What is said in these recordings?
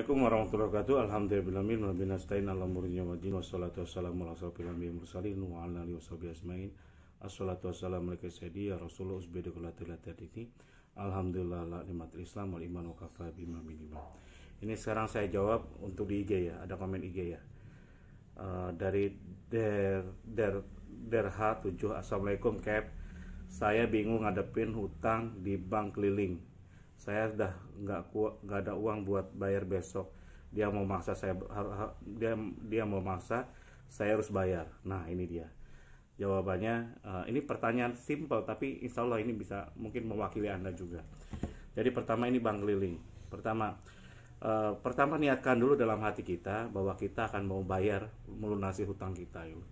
Assalamualaikum warahmatullahi wabarakatuh. Alhamdulillahirabbil alamin nasta'in ala murjiya wa din wassalatu wassalamu ala asrofil anbiya'i mursalin wa ala alihi washabihi asma'in. Assalatu wassalamu alaika sayyidi ya rasulullah usbidul ini. Alhamdulillah la nimat Islam wal iman wa kafa bima Ini sekarang saya jawab untuk di IG ya, ada komen IG ya. Eh, dari der der derha 7 Assalamualaikum Cap. Saya bingung ngadepin hutang di bank keliling saya sudah nggak nggak ada uang buat bayar besok dia mau maksa saya dia dia mau maksa saya harus bayar nah ini dia jawabannya eh, ini pertanyaan simple tapi insya Allah ini bisa mungkin mewakili anda juga jadi pertama ini bang keliling pertama uh, pertama niatkan dulu dalam hati kita bahwa kita akan mau bayar melunasi hutang kita yuk.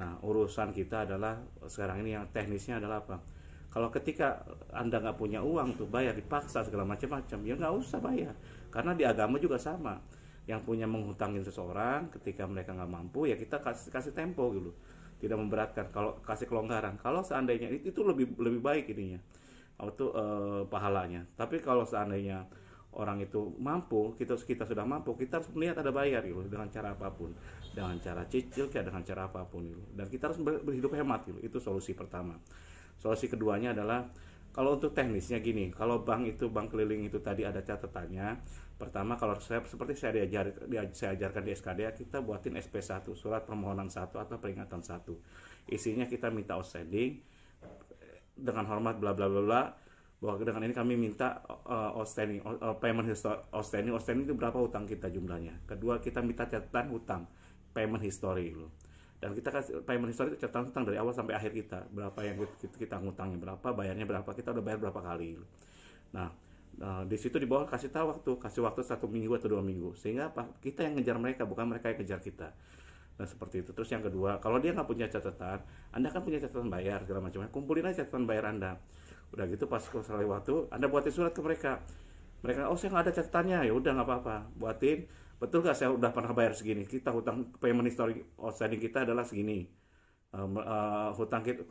nah urusan kita adalah sekarang ini yang teknisnya adalah apa kalau ketika Anda nggak punya uang tuh bayar dipaksa segala macam-macam, ya nggak usah bayar. Karena di agama juga sama. Yang punya menghutangin seseorang ketika mereka nggak mampu ya kita kasih kasih tempo gitu. Tidak memberatkan. Kalau kasih kelonggaran. Kalau seandainya itu, lebih lebih baik ininya. Itu eh, pahalanya. Tapi kalau seandainya orang itu mampu, kita kita sudah mampu, kita harus melihat ada bayar gitu dengan cara apapun, dengan cara cicil kayak dengan cara apapun gitu. Dan kita harus berhidup hemat gitu. Itu solusi pertama. Solusi keduanya adalah kalau untuk teknisnya gini, kalau bank itu bank keliling itu tadi ada catatannya. Pertama kalau saya seperti saya diajar saya ajarkan di SKD kita buatin SP1, surat permohonan satu atau peringatan satu. Isinya kita minta outstanding dengan hormat bla bla bla bla bahwa dengan ini kami minta uh, outstanding uh, payment history outstanding outstanding itu berapa utang kita jumlahnya. Kedua kita minta catatan utang payment history loh gitu dan kita kasih payment history itu catatan tentang dari awal sampai akhir kita berapa yang kita, kita ngutangnya berapa bayarnya berapa kita udah bayar berapa kali nah Nah, di situ di bawah kasih tahu waktu, kasih waktu satu minggu atau dua minggu, sehingga apa? Kita yang ngejar mereka, bukan mereka yang ngejar kita. Nah seperti itu. Terus yang kedua, kalau dia nggak punya catatan, anda kan punya catatan bayar segala macamnya, kumpulin aja catatan bayar anda. Udah gitu pas selesai waktu, anda buatin surat ke mereka. Mereka, oh saya nggak ada catatannya, ya udah nggak apa-apa, buatin betul gak saya udah pernah bayar segini kita hutang payment history outstanding kita adalah segini um, uh, hutang kita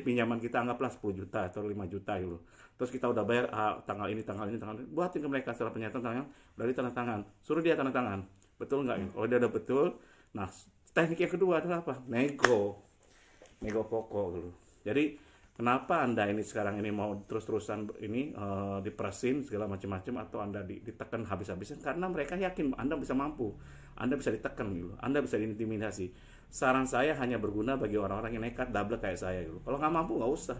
pinjaman kita anggaplah 10 juta atau 5 juta gitu terus kita udah bayar ah, tanggal ini tanggal ini tanggal ini buatin ke mereka setelah pernyataan tangan dari tanda tangan suruh dia tanda tangan betul nggak hmm. oh dia udah betul nah teknik yang kedua adalah apa nego nego pokok gitu jadi kenapa anda ini sekarang ini mau terus-terusan ini uh, eh, dipresin segala macam-macam atau anda ditekan habis-habisan karena mereka yakin anda bisa mampu anda bisa ditekan gitu anda bisa diintimidasi saran saya hanya berguna bagi orang-orang yang nekat double kayak saya gitu. Kalau nggak mampu nggak usah.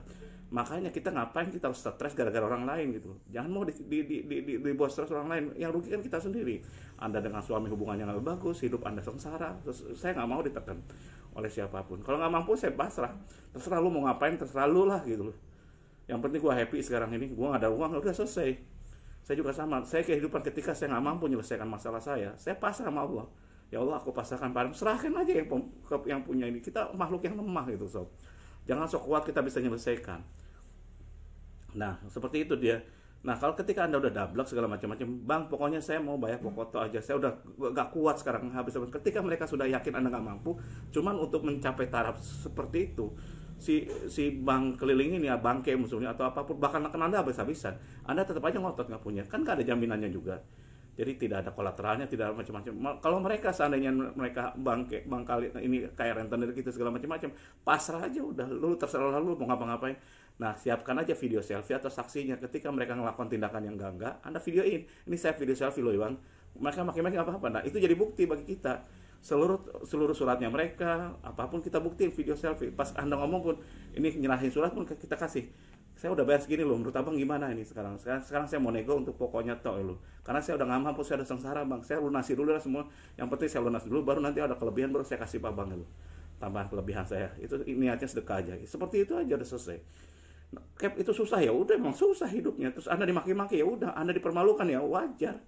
Makanya kita ngapain kita harus stres gara-gara orang lain gitu. Jangan mau di di di di, di, di stres orang lain. Yang rugi kan kita sendiri. Anda dengan suami hubungannya nggak bagus, hidup Anda sengsara. Terus saya nggak mau ditekan oleh siapapun. Kalau nggak mampu saya pasrah. Terserah lu mau ngapain, terserah lu lah gitu Yang penting gue happy sekarang ini. Gue nggak ada uang, udah selesai. Saya juga sama. Saya kehidupan ketika saya nggak mampu menyelesaikan masalah saya, saya pasrah sama Allah ya Allah aku pasrahkan padamu serahkan aja yang, yang punya ini kita makhluk yang lemah gitu sob jangan sok kuat kita bisa menyelesaikan nah seperti itu dia Nah, kalau ketika Anda udah dablek segala macam-macam, Bang, pokoknya saya mau bayar pokok aja. Saya udah gak kuat sekarang habis habis. Ketika mereka sudah yakin Anda gak mampu, cuman untuk mencapai taraf seperti itu, si si bank keliling ini ya bangke musuhnya atau apapun bahkan akan Anda habis-habisan. Anda tetap aja ngotot nggak punya. Kan gak ada jaminannya juga. Jadi tidak ada kolateralnya, tidak ada macam-macam. Kalau mereka seandainya mereka bangke, bangkali ini kayak rentenir kita gitu, segala macam-macam, pasrah aja udah lu terserah lu mau ngapa-ngapain. Nah, siapkan aja video selfie atau saksinya ketika mereka melakukan tindakan yang enggak-enggak, Anda videoin. Ini saya video selfie loh, Bang. Mereka makin-makin apa-apa. Nah, itu jadi bukti bagi kita. Seluruh seluruh suratnya mereka, apapun kita buktiin video selfie. Pas Anda ngomong pun, ini nyerahin surat pun kita kasih saya udah bayar segini loh menurut abang gimana ini sekarang sekarang, sekarang saya mau nego untuk pokoknya toh loh. karena saya udah ngamah, saya udah sengsara bang saya lunasi dulu lah semua yang penting saya lunasi dulu baru nanti ada kelebihan baru saya kasih pak bang lo tambahan kelebihan saya itu niatnya sedekah aja seperti itu aja udah selesai cap itu susah ya udah emang susah hidupnya terus anda dimaki-maki ya udah anda dipermalukan ya wajar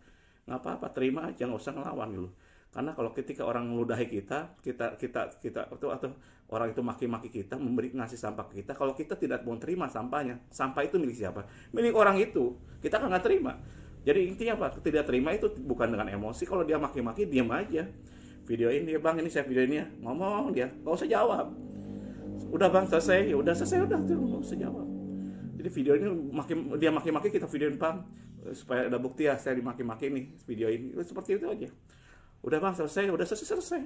nggak apa-apa terima aja nggak usah ngelawan gitu karena kalau ketika orang meludahi kita, kita kita kita atau, atau orang itu maki-maki kita, memberi ngasih sampah ke kita, kalau kita tidak mau terima sampahnya, sampah itu milik siapa? Milik orang itu. Kita kan nggak terima. Jadi intinya apa? Tidak terima itu bukan dengan emosi. Kalau dia maki-maki, diam aja. Videoin dia, bang ini saya videoin ya. Ngomong dia, nggak usah jawab. Udah bang selesai, ya udah selesai udah nggak usah jawab. Jadi video ini maki, dia maki-maki kita videoin bang supaya ada bukti ya saya dimaki-maki nih video ini Seperti itu aja udah bang selesai udah selesai selesai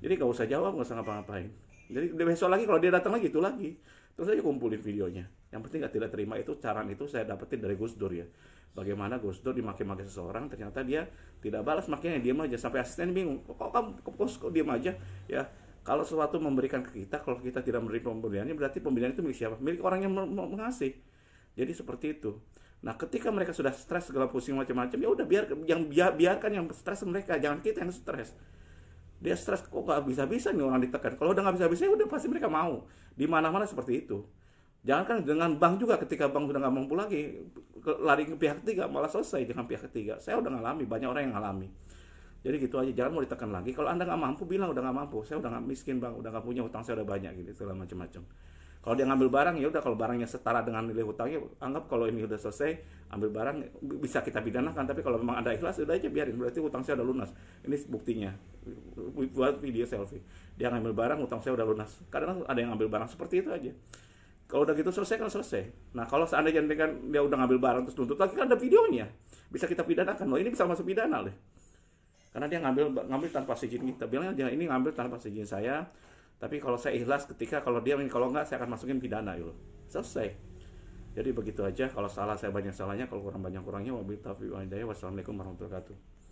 jadi gak usah jawab gak usah ngapa-ngapain jadi besok lagi kalau dia datang lagi itu lagi terus aja kumpulin videonya yang penting gak tidak terima itu caran itu saya dapetin dari Gus Dur ya bagaimana Gus Dur dimaki-maki seseorang ternyata dia tidak balas makanya dia aja sampai asisten bingung kok kamu kok, kok, kok diam aja ya kalau sesuatu memberikan ke kita kalau kita tidak memberi pemberiannya berarti pemberian itu milik siapa milik orang yang mengasih jadi seperti itu Nah, ketika mereka sudah stres segala pusing macam-macam, ya udah biar yang biarkan yang stres mereka, jangan kita yang stres. Dia stres kok nggak bisa-bisa nih orang ditekan. Kalau udah nggak bisa-bisa, ya udah pasti mereka mau. Di mana-mana seperti itu. Jangan kan dengan bank juga ketika bank sudah nggak mampu lagi, lari ke pihak ketiga malah selesai dengan pihak ketiga. Saya udah ngalami, banyak orang yang ngalami. Jadi gitu aja, jangan mau ditekan lagi. Kalau anda nggak mampu, bilang udah nggak mampu. Saya udah nggak miskin bang, udah nggak punya utang, saya udah banyak gitu, segala macam-macam kalau dia ngambil barang ya udah kalau barangnya setara dengan nilai hutangnya anggap kalau ini udah selesai ambil barang bisa kita pidanakan tapi kalau memang ada ikhlas udah aja biarin berarti hutang saya udah lunas ini buktinya buat video selfie dia ngambil barang hutang saya udah lunas karena ada yang ngambil barang seperti itu aja kalau udah gitu selesai kan selesai nah kalau seandainya dia, kan, dia udah ngambil barang terus tuntut lagi kan ada videonya bisa kita pidanakan loh ini bisa masuk pidana deh karena dia ngambil ngambil tanpa izin kita bilangnya dia ini ngambil tanpa izin saya tapi kalau saya ikhlas ketika kalau dia kalau enggak saya akan masukin pidana itu selesai jadi begitu aja kalau salah saya banyak salahnya kalau kurang banyak kurangnya wabillahi taufiq wassalamualaikum warahmatullahi wabarakatuh